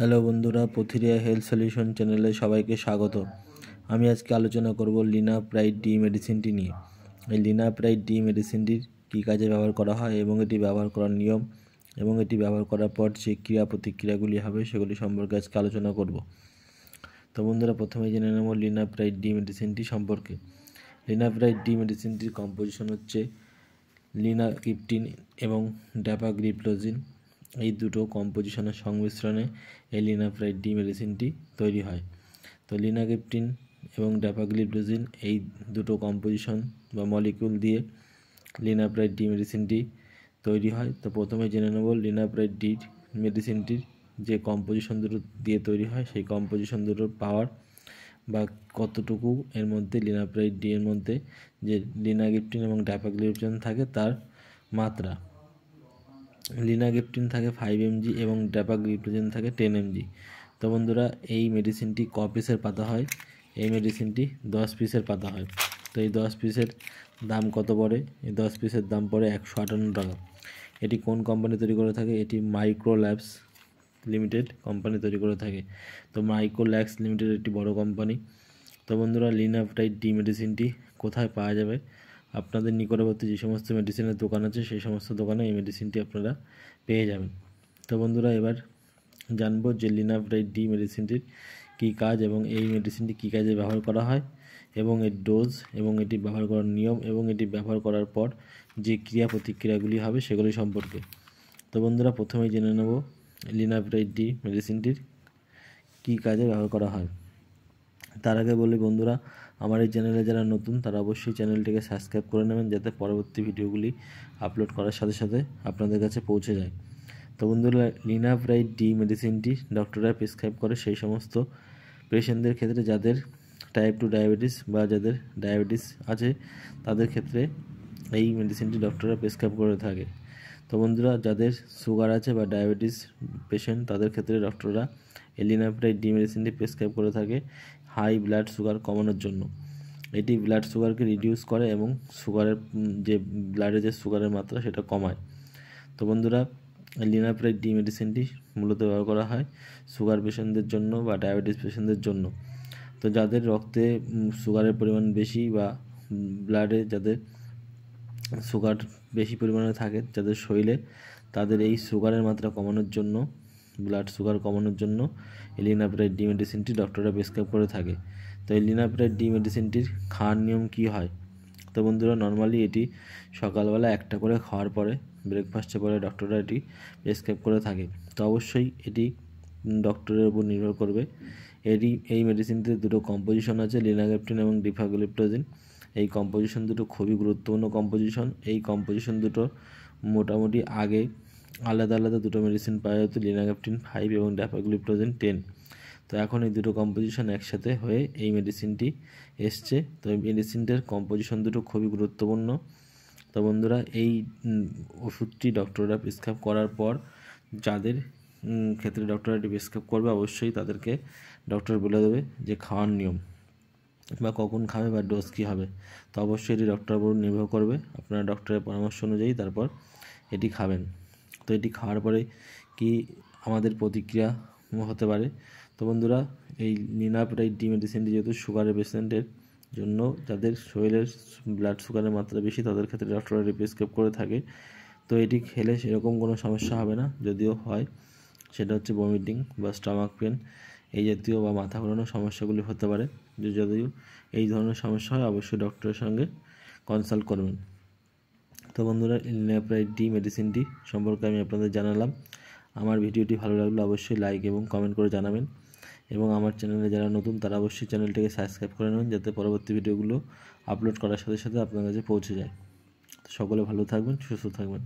hello বন্ধুরা পথিরিয়া health solution চ্যানেলে সবাইকে স্বাগত আমি আজকে আলোচনা করব লিনা প্রাইড ডি মেডিসিনটি নিয়ে এই লিনা প্রাইড ডি মেডিসিনটির কী কাজে ব্যবহার করা হয় এবং এটি ব্যবহার করার নিয়ম এবং এটি ব্যবহার করার পর যে ক্রিয়া প্রতিক্রিয়াগুলি হবে সেগুলি সম্পর্কে আজকে আলোচনা করব তো বন্ধুরা প্রথমে জেনে নেব লিনা প্রাইড ডি মেডিসিনটি সম্পর্কে লিনা প্রাইড ডি মেডিসিনটির কম্পোজিশন হচ্ছে লিনা কিপটিন এবং ড্যাপাগ্রিপ্লোজিন এই দুটো কম্পোজিশনের সংমিশ্রণে এই লিনাফ্রাইড ডি মেডিসিনটি তৈরি হয় তো লিনাগেপটিন এবং ড্যাপাগ্লিপ্টোজিন এই দুটো কম্পোজিশন বা মলিকিউল দিয়ে লিনাপ্রাইড ডি মেডিসিনটি তৈরি হয় তো প্রথমে জেনে নেব লিনাপ্রাইড ডি মেডিসিনটির যে কম্পোজিশন দুটো দিয়ে তৈরি হয় সেই কম্পোজিশন দুটোর পাওয়ার বা কতটুকু এর মধ্যে লিনাপ্রাইড ডি এর মধ্যে যে লিনাগেপটিন এবং ডাইপাগ্লিপটিন থাকে তার মাত্রা লিনা লিনাগেপটিন থাকে ফাইভ এমজি এবং ড্যাপাগ্লিপ্টোজেন থাকে টেন এমজি তো বন্ধুরা এই মেডিসিনটি ক পিসের পাতা হয় এই মেডিসিনটি দশ পিসের পাতা হয় তো এই দশ পিসের দাম কত পড়ে এই দশ পিসের দাম পড়ে একশো আটান্ন টাকা এটি কোন কোম্পানি তৈরি করে থাকে এটি মাইক্রো ল্যাবস লিমিটেড কোম্পানি তৈরি করে থাকে তো মাইক্রো ল্যাবস লিমিটেড একটি বড় কোম্পানি তো বন্ধুরা লিনাপটাইট ডি মেডিসিনটি কোথায় পাওয়া যাবে আপনাদের নিকটবর্তী যে সমস্ত মেডিসিনের দোকান আছে সেই সমস্ত দোকানে এই মেডিসিনটি আপনারা পেয়ে যাবেন তো বন্ধুরা এবার জানবো যে লিনাফ্রাইড ডি মেডিসিনটির কী কাজ এবং এই মেডিসিনটি কী কাজে ব্যবহার করা হয় এবং এর ডোজ এবং এটি ব্যবহার করার নিয়ম এবং এটি ব্যবহার করার পর যে ক্রিয়া প্রতিক্রিয়াগুলি হবে সেগুলি সম্পর্কে তো বন্ধুরা প্রথমেই জেনে নেব লিনাফ্রাইড ডি মেডিসিনটির কী কাজে ব্যবহার করা হয় তার আগে বলি বন্ধুরা আমার এই চ্যানেলে যারা নতুন তারা অবশ্যই চ্যানেলটিকে সাবস্ক্রাইব করে নেবেন যাতে পরবর্তী ভিডিওগুলি আপলোড করার সাথে সাথে আপনাদের কাছে পৌঁছে যায় তো বন্ধুরা লিনাভ রাইট ডি মেডিসিনটি ডক্টররা প্রেসক্রাইব করে সেই সমস্ত পেশেন্টদের ক্ষেত্রে যাদের টাইপ টু ডায়াবেটিস বা যাদের ডায়াবেটিস আছে তাদের ক্ষেত্রে এই মেডিসিনটি ডক্টররা প্রেসক্রাইব করে থাকে তো বন্ধুরা যাদের সুগার আছে বা ডায়াবেটিস পেশেন্ট তাদের ক্ষেত্রে ডক্টররা এলিনাপ্রাইড ডি মেডিসিনটি প্রেসক্রাইব করে থাকে হাই ব্লাড সুগার কমানোর জন্য এটি ব্লাড সুগারকে রিডিউস করে এবং সুগারের যে ব্লাডে যে সুগারের মাত্রা সেটা কমায় তো বন্ধুরা লিনাপ্রাইড ডি মেডিসিনটি মূলত ব্যবহার করা হয় সুগার পেশেন্টদের জন্য বা ডায়াবেটিস পেশেন্টদের জন্য তো যাদের রক্তে সুগারের পরিমাণ বেশি বা ব্লাডে যাদের সুগার বেশি পরিমাণে থাকে যাদের শরীরে তাদের এই সুগারের মাত্রা কমানোর জন্য ব্লাড সুগার কমানোর জন্য এলিনাপ্রাইড ডি মেডিসিনটি ডক্টররা প্রেসক্রাইব করে থাকে তো এলিনাপ্রাইড ডি মেডিসিনটির খাওয়ার নিয়ম কী হয় তো বন্ধুরা নর্মালি এটি সকালবেলা একটা করে খাওয়ার পরে ব্রেকফাস্টে পরে ডক্টররা এটি প্রেসক্রাইব করে থাকে তো অবশ্যই এটি ডক্টরের উপর নির্ভর করবে এটি এই মেডিসিনটিতে দুটো কম্পোজিশন আছে লিনাগ্রেপ্টিন এবং ডিফাগ্লিপ্টোজিন এই কম্পোজিশন দুটো খুবই গুরুত্বপূর্ণ কম্পোজিশন এই কম্পোজিশন দুটো মোটামুটি আগে আলাদা আলাদা দুটো মেডিসিন পাওয়া যেত লিনাগ্যাপটিন ফাইভ এবং ড্যাপাগ্লিপ্টোজেন টেন তো এখন এই দুটো কম্পোজিশন একসাথে হয়ে এই মেডিসিনটি এসছে তো এই মেডিসিনটার কম্পোজিশন দুটো খুবই গুরুত্বপূর্ণ তো বন্ধুরা এই ওষুধটি ডক্টররা প্রেসক্রাইব করার পর যাদের ক্ষেত্রে ডক্টররা এটি প্রেসক্রাইব করবে অবশ্যই তাদেরকে ডক্টর বলে দেবে যে খাওয়ার নিয়ম বা কখন খাবে বা ডোজ কী হবে তো অবশ্যই এটি ডক্টরের উপর নির্ভর করবে আপনারা ডক্টরের পরামর্শ অনুযায়ী তারপর এটি খাবেন তো এটি খাওয়ার পরে কি আমাদের প্রতিক্রিয়া হতে পারে তো বন্ধুরা এই নিনাপটাইট ডি মেডিসিনটি যেহেতু সুগারের পেশেন্টের জন্য যাদের শরীরের ব্লাড সুগারের মাত্রা বেশি তাদের ক্ষেত্রে ডক্টররা প্রেসক্রাইব করে থাকে তো এটি খেলে সেরকম কোনো সমস্যা হবে না যদিও হয় সেটা হচ্ছে বমিটিং বা স্টমাক পেন এই জাতীয় বা মাথা ঘোরানোর সমস্যাগুলি হতে পারে যদিও এই ধরনের সমস্যা হয় অবশ্যই ডক্টরের সঙ্গে কনসাল্ট করবেন তো বন্ধুরা ইলনাপ্রাইড ডি মেডিসিনটি সম্পর্কে আমি আপনাদের জানালাম আমার ভিডিওটি ভালো লাগলে অবশ্যই লাইক এবং কমেন্ট করে জানাবেন এবং আমার চ্যানেলে যারা নতুন তারা অবশ্যই চ্যানেলটিকে সাবস্ক্রাইব করে নেবেন যাতে পরবর্তী ভিডিওগুলো আপলোড করার সাথে সাথে আপনার কাছে পৌঁছে যায় সকলে ভালো থাকবেন সুস্থ থাকবেন